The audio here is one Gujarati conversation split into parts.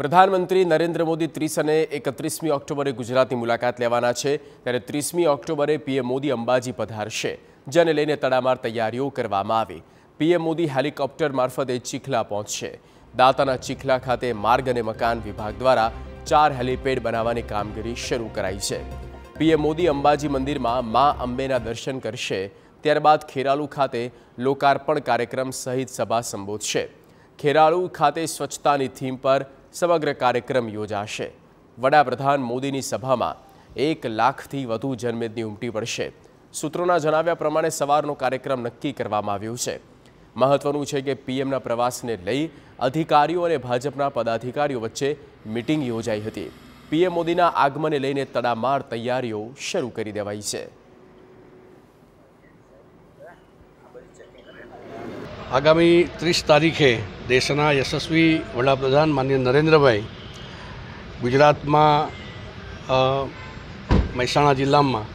પ્રધાનમંત્રી નરેન્દ્ર મોદી ત્રીસ અને એકત્રીસમી ઓક્ટોબરે ગુજરાતની મુલાકાત લેવાના છે ત્યારે ત્રીસમી ઓક્ટોબરે પીએમ મોદી અંબાજી પધારશે જેને લઈને તડામાર તૈયારીઓ કરવામાં આવી પીએમ મોદી હેલિકોપ્ટર મારફતે ચીખલા પહોંચશે દાતાના ચીખલા ખાતે માર્ગ અને મકાન વિભાગ દ્વારા ચાર હેલીપેડ બનાવવાની કામગીરી શરૂ કરાઈ છે પીએમ મોદી અંબાજી મંદિરમાં મા અંબેના દર્શન કરશે ત્યારબાદ ખેરાલુ ખાતે લોકાર્પણ કાર્યક્રમ સહિત સભા સંબોધશે ખેરાળુ ખાતે સ્વચ્છતાની થીમ પર સમગ્ર કાર્યક્રમ યોજાશે વડાપ્રધાન મોદીની સભામાં એક લાખથી વધુ જનમેદની ઉમટી પડશે સૂત્રોના જણાવ્યા પ્રમાણે સવારનો કાર્યક્રમ નક્કી કરવામાં આવ્યો છે મહત્વનું છે કે પીએમના પ્રવાસને લઈ અધિકારીઓ અને ભાજપના પદાધિકારીઓ વચ્ચે મિટિંગ યોજાઈ હતી પીએમ મોદીના આગમને લઈને તડામાર તૈયારીઓ શરૂ કરી દેવાઈ છે આગામી ત્રીસ તારીખે દેશના યશસ્વી વડાપ્રધાન માન્ય નરેન્દ્રભાઈ ગુજરાતમાં મહેસાણા જિલ્લામાં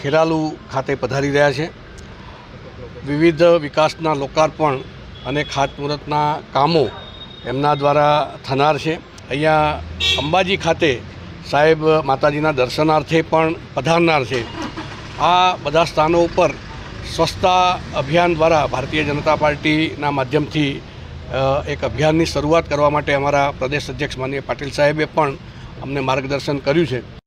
ખેરાલુ ખાતે પધારી રહ્યા છે વિવિધ વિકાસના લોકાર્પણ અને ખાતમુહૂર્તના કામો એમના દ્વારા થનાર છે અહીંયા અંબાજી ખાતે સાહેબ માતાજીના દર્શનાર્થે પણ પધારનાર છે આ બધા સ્થાનો ઉપર સ્વચ્છતા અભિયાન દ્વારા ભારતીય જનતા પાર્ટીના માધ્યમથી એક અભિયાનની શરૂઆત કરવા માટે અમારા પ્રદેશ અધ્યક્ષ માનીય પાટીલ સાહેબે પણ અમને માર્ગદર્શન કર્યું છે